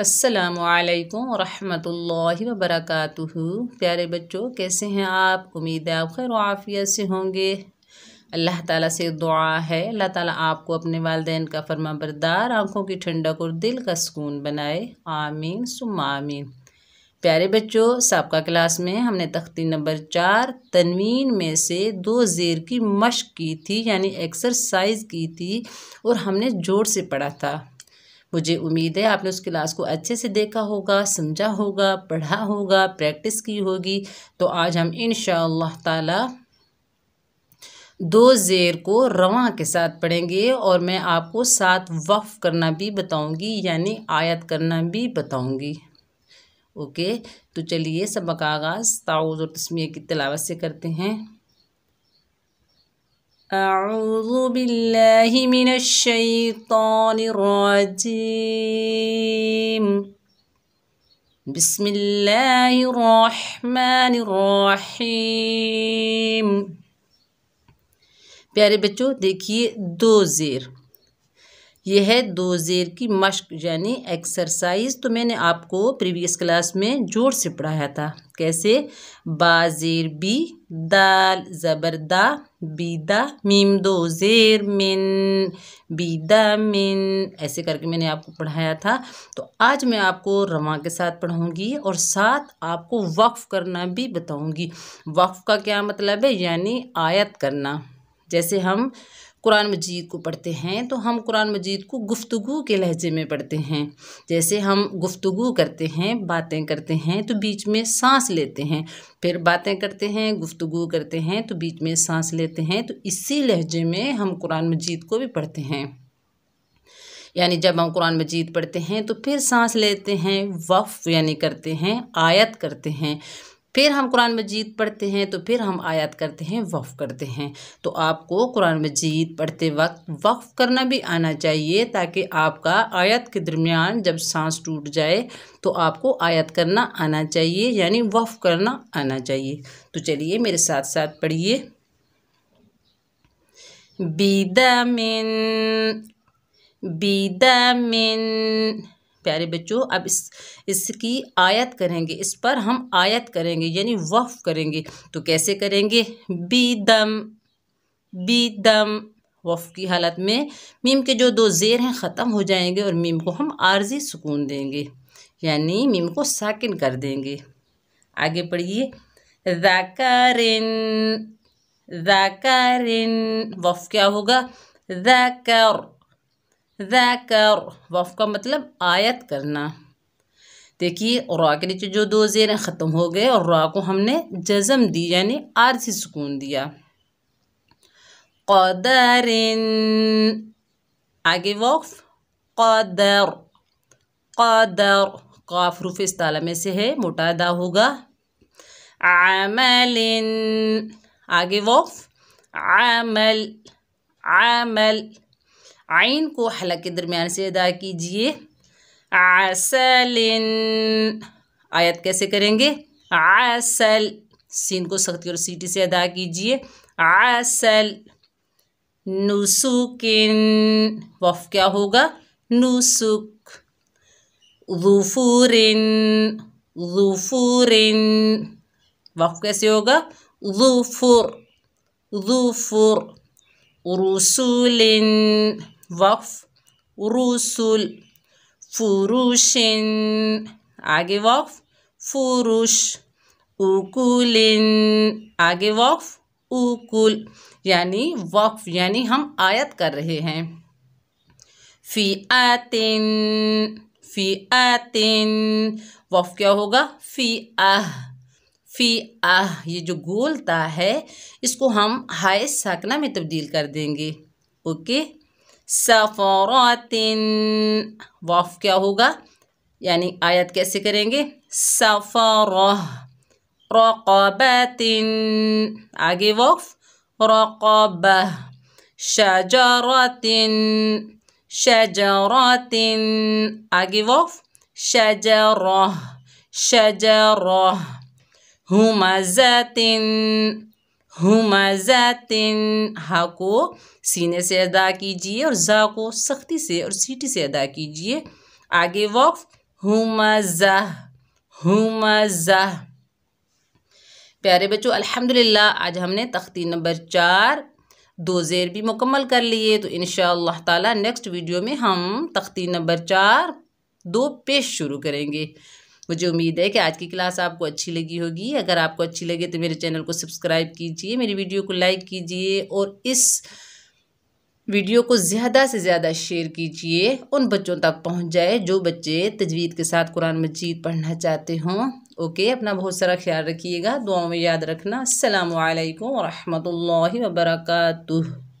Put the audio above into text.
असलकम वरहमतुल्लि वबरकatuह प्यारे बच्चों कैसे हैं आप उम्मीद है आप खैर आफिया से होंगे अल्लाह ताला से दुआ है अल्लाह ताला आपको अपने वालदेन का फरमा बरदार आँखों की ठंडक और दिल का सुकून बनाए आमीन सुम आमीन प्यारे बच्चों सबका क्लास में हमने तख्ती नंबर चार तनवीन में से दो ज़ेर की मश्क की थी यानी एक्सरसाइज की थी और हमने जोर से पढ़ा था मुझे उम्मीद है आपने उस क्लास को अच्छे से देखा होगा समझा होगा पढ़ा होगा प्रैक्टिस की होगी तो आज हम इन ताला दो ज़ेर को रवा के साथ पढ़ेंगे और मैं आपको साथ वफ़ करना भी बताऊंगी यानी आयत करना भी बताऊंगी ओके तो चलिए सबक आगाज़ ताउज़ और तस्मिया की तलावत से करते हैं أعوذ بالله من الشيطان الرجيم بسم الله الرحمن الرحيم प्यारे बच्चों देखिए دو زیر यह है दो ज़ेर की मश्क यानी एक्सरसाइज तो मैंने आपको प्रीवियस क्लास में जोर से पढ़ाया था कैसे बाजेर बी दाल ज़बरदा बीदा मीम दो ज़ेर मिन बीदा मिन ऐसे करके मैंने आपको पढ़ाया था तो आज मैं आपको रवा के साथ पढ़ाऊँगी और साथ आपको वक्फ़ करना भी बताऊँगी वक्फ़ का क्या मतलब है यानी आयत करना जैसे हम कुरान मजीद को पढ़ते हैं तो हम कुरान मजीद को गुफ्तगु के लहजे में पढ़ते हैं जैसे हम गुफ्तगु करते हैं बातें करते हैं तो बीच में सांस लेते हैं फिर बातें करते हैं गुफ्तगु करते हैं तो बीच में सांस लेते हैं तो इसी लहजे में हम कुरान मजीद को भी पढ़ते हैं यानी जब हम कुरान मजीद पढ़ते हैं तो फिर सांस लेते हैं वफ़ यानी करते हैं आयत करते हैं फिर हम कुरान मजीद पढ़ते हैं तो फिर हम आयात करते हैं वफ़ करते हैं तो आपको कुरान मजीद पढ़ते वक्त वफ़ करना भी आना चाहिए ताकि आपका आयत के दरमियान जब सांस टूट जाए तो आपको आयत करना आना चाहिए यानी वफ़ करना आना चाहिए तो चलिए मेरे साथ साथ पढ़िए बीदा मिन प्यारे बच्चों अब इस इसकी आयत करेंगे इस पर हम आयत करेंगे यानी वफ़ करेंगे तो कैसे करेंगे बी दम बी दम वफ़ की हालत में मीम के जो दो ज़ेर हैं ख़त्म हो जाएंगे और मीम को हम आर्जी सुकून देंगे यानी मीम को साकिन कर देंगे आगे पढ़िए जाकारिन जाकारिन वफ़ क्या होगा जाकर ذकर वफ़ का मतलब आयत करना देखिए और के नीचे जो दो जेरें ख़त्म हो गए और रॉ को हमने जज़म दी यानी आरसी सुकून दिया कदरिन आगे वक्फ कदर कदर काफ इस ताला में से है मोटादा होगा आमल आगे वक्फ आमल आमल आइन को हलक के दरमियान से अदा कीजिए आसलिन आयत कैसे करेंगे आसल सीन को सख्ती और सीटी से अदा कीजिए आसल नुसुकिन वफ क्या होगा नुसुक रूफूरिन रूफूरिन वफ कैसे होगा रूफुर रूफुर रसूलिन वक्फ रसूल फुरुशिन आगे वक्फ फुरुश उकुलिन आगे वक्फ उकुल यानी वक्फ यानी हम आयत कर रहे हैं फ़ी आतिन फ़ी आतिन वक्फ क्या होगा फ़ी आह फ़ी आह ये जो गोलता है इसको हम हाय साकना में तब्दील कर देंगे ओके सफरातिन वाफ क्या होगा यानी आयत कैसे करेंगे सफरह रकबतिन आगे वक्फ रकब शजरतिन शजरतिन आगे वक्फ शजरह शजरह همزة हमाजातिन हा को सीने से अदा कीजिए और जा को सख्ती से और सीटी से अदा कीजिए आगे वक्फ हुमाजा हुमाजा प्यारे बच्चों अल्हम्दुलिल्लाह आज हमने तख्ती नंबर चार दो ज़ेर भी मुकम्मल कर लिए तो इन ताला नेक्स्ट वीडियो में हम तख्ती नंबर चार दो पेश शुरू करेंगे मुझे उम्मीद है कि आज की क्लास आपको अच्छी लगी होगी अगर आपको अच्छी लगे तो मेरे चैनल को सब्सक्राइब कीजिए मेरी वीडियो को लाइक कीजिए और इस वीडियो को ज़्यादा से ज़्यादा शेयर कीजिए उन बच्चों तक पहुंच जाए जो बच्चे तजवीद के साथ कुरान मजीद पढ़ना चाहते हों ओके अपना बहुत सारा ख्याल रखिएगा दुआओं में याद रखना असलकम वरहमल वर्का